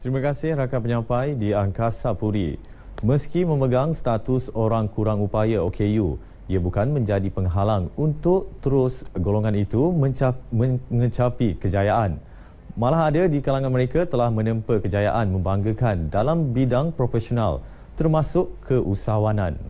Terima kasih rakan penyampai di Angkasa Puri. Meski memegang status orang kurang upaya OKU, ia bukan menjadi penghalang untuk terus golongan itu mencapai kejayaan. Malah ada di kalangan mereka telah menempa kejayaan membanggakan dalam bidang profesional termasuk keusahawanan.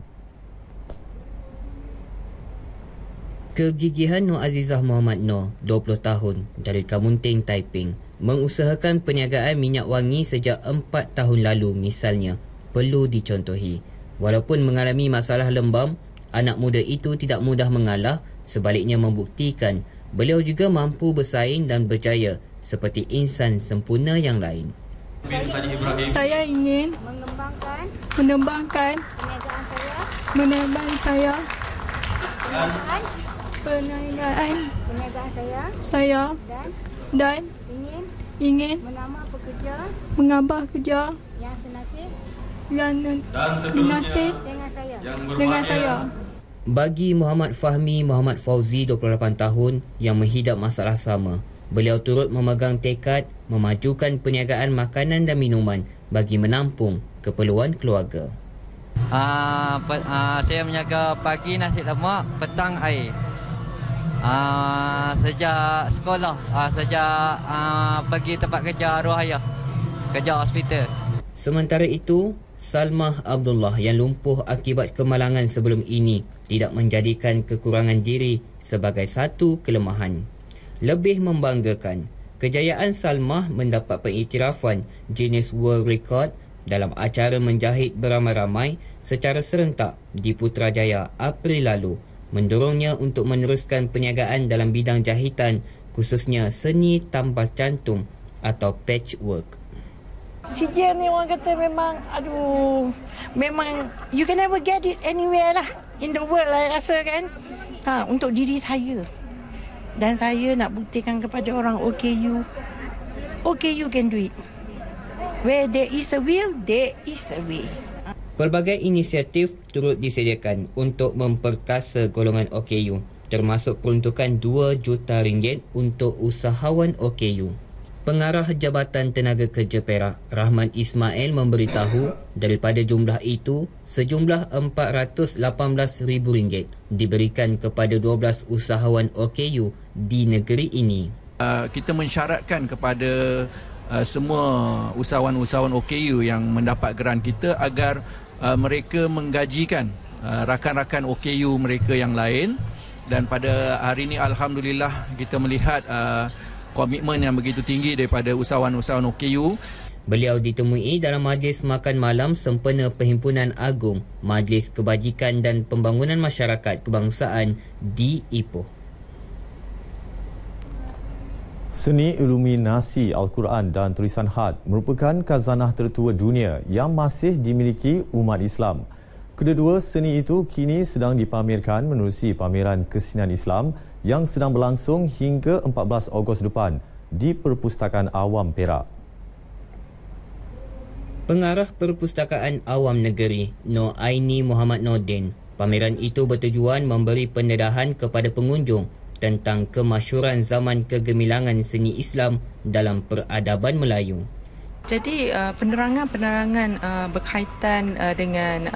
Kegigihan Nur Azizah Muhammad Nur, 20 tahun, dari Kamunting, Taiping, mengusahakan perniagaan minyak wangi sejak 4 tahun lalu misalnya perlu dicontohi. Walaupun mengalami masalah lembam, anak muda itu tidak mudah mengalah sebaliknya membuktikan beliau juga mampu bersaing dan berjaya seperti insan sempurna yang lain. Saya ingin menembangkan, menembangkan, mengembangkan saya menambah saya perniagaan saya saya dan ingin ingin menambah pekerja menambah kerja yang senasib yang dan senasib dengan saya dengan saya bagi Muhammad Fahmi Muhammad Fauzi 28 tahun yang menghidap masalah sama beliau turut memegang tekad memajukan perniagaan makanan dan minuman bagi menampung keperluan keluarga. Uh, uh, saya menjaga pagi nasi lemak, petang air uh, sejak sekolah, uh, sejak uh, pergi tempat kerja arwah ayah, kerja hospital. Sementara itu, Salmah Abdullah yang lumpuh akibat kemalangan sebelum ini tidak menjadikan kekurangan diri sebagai satu kelemahan. Lebih membanggakan, kejayaan Salmah mendapat pengiktirafan jenis World Record dalam acara menjahit beramai-ramai secara serentak di Putrajaya April lalu mendorongnya untuk meneruskan perniagaan dalam bidang jahitan khususnya seni tambah cantum atau patchwork. Sijil ni orang kata memang, aduh, memang you can never get it anywhere lah in the world lah, rasa kan. Ha, untuk diri saya. Dan saya nak buktikan kepada orang okay you, okay you can do it. Where there is a will, there is a way. Pelbagai inisiatif turut disediakan untuk memperkasa golongan OKU termasuk peruntukan 2 juta ringgit untuk usahawan OKU. Pengarah Jabatan Tenaga Kerja Perak, Rahman Ismail memberitahu daripada jumlah itu, sejumlah RM418,000 diberikan kepada 12 usahawan OKU di negeri ini. Uh, kita mensyaratkan kepada uh, semua usahawan-usahawan OKU yang mendapat geran kita agar uh, mereka menggajikan uh, rakan-rakan OKU mereka yang lain dan pada hari ini alhamdulillah kita melihat uh, komitmen yang begitu tinggi daripada usahawan-usahawan OKU Beliau ditemui dalam majlis makan malam sempena Perhimpunan Agung Majlis Kebajikan dan Pembangunan Masyarakat Kebangsaan di Ipoh. Seni iluminasi Al-Quran dan tulisan khat merupakan kazanah tertua dunia yang masih dimiliki umat Islam. Kedua-dua seni itu kini sedang dipamerkan menerusi pameran kesinan Islam yang sedang berlangsung hingga 14 Ogos depan di Perpustakaan Awam Perak. Pengarah Perpustakaan Awam Negeri, No Aini Muhammad Nordin, pameran itu bertujuan memberi pendedahan kepada pengunjung tentang kemasyuran zaman kegemilangan seni Islam dalam peradaban Melayu. Jadi uh, penerangan-penerangan uh, berkaitan uh, dengan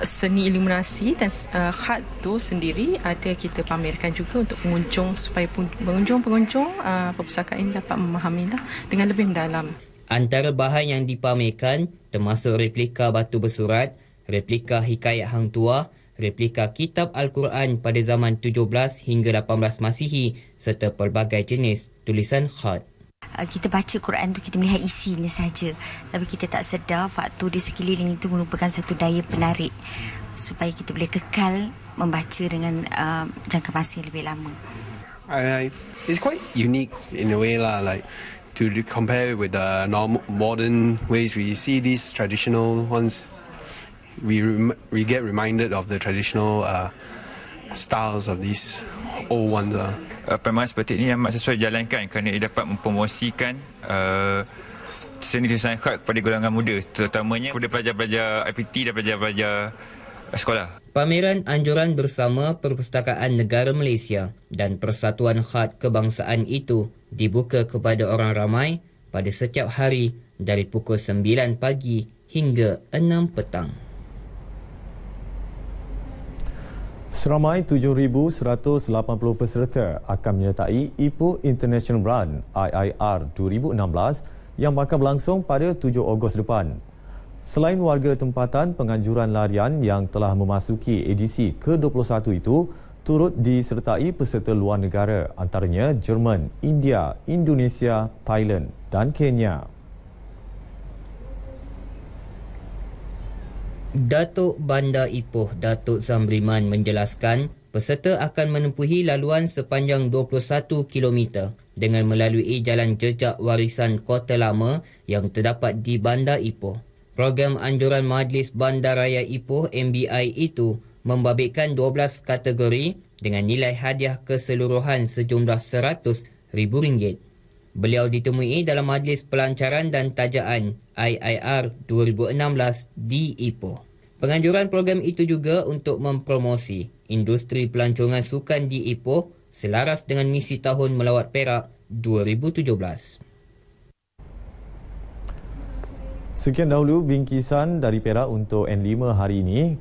seni iluminasi dan khat tu sendiri ada kita pamerkan juga untuk pengunjung supaya pengunjung-pengunjung perpustakaan ini dapat memahamilah dengan lebih mendalam. Antara bahan yang dipamerkan termasuk replika batu bersurat, replika hikayat hang tua replika kitab Al-Quran pada zaman 17 hingga 18 Masihi serta pelbagai jenis tulisan khat. Uh, kita baca Quran tu kita melihat isinya saja tapi kita tak sedar fakta di sekeliling itu merupakan satu daya penarik supaya kita boleh kekal membaca dengan uh, jangka masa yang lebih lama. I, uh, I, it's quite unique in a way lah like to compare with the normal modern ways we see these traditional ones we rem- we get reminded of the traditional uh, styles of these old ones. Uh. uh Pemain seperti ini amat sesuai jalankan kerana ia dapat mempromosikan uh, seni desain khat kepada golongan muda terutamanya kepada pelajar-pelajar IPT dan pelajar-pelajar uh, sekolah. Pameran anjuran bersama Perpustakaan Negara Malaysia dan Persatuan Khat Kebangsaan itu dibuka kepada orang ramai pada setiap hari dari pukul 9 pagi hingga 6 petang. Seramai 7,180 peserta akan menyertai IPU International Run IIR 2016 yang bakal berlangsung pada 7 Ogos depan. Selain warga tempatan penganjuran larian yang telah memasuki edisi ke-21 itu, turut disertai peserta luar negara antaranya Jerman, India, Indonesia, Thailand dan Kenya. Datuk Bandar Ipoh Datuk Zamriman menjelaskan peserta akan menempuhi laluan sepanjang 21 km dengan melalui jalan jejak warisan kota lama yang terdapat di Bandar Ipoh. Program anjuran Majlis Bandaraya Ipoh MBI itu membabitkan 12 kategori dengan nilai hadiah keseluruhan sejumlah RM100,000. Beliau ditemui dalam majlis pelancaran dan tajaan IIR 2016 di Ipoh. Penganjuran program itu juga untuk mempromosi industri pelancongan sukan di Ipoh selaras dengan misi tahun melawat Perak 2017. Sekian dahulu bingkisan dari Perak untuk N5 hari ini.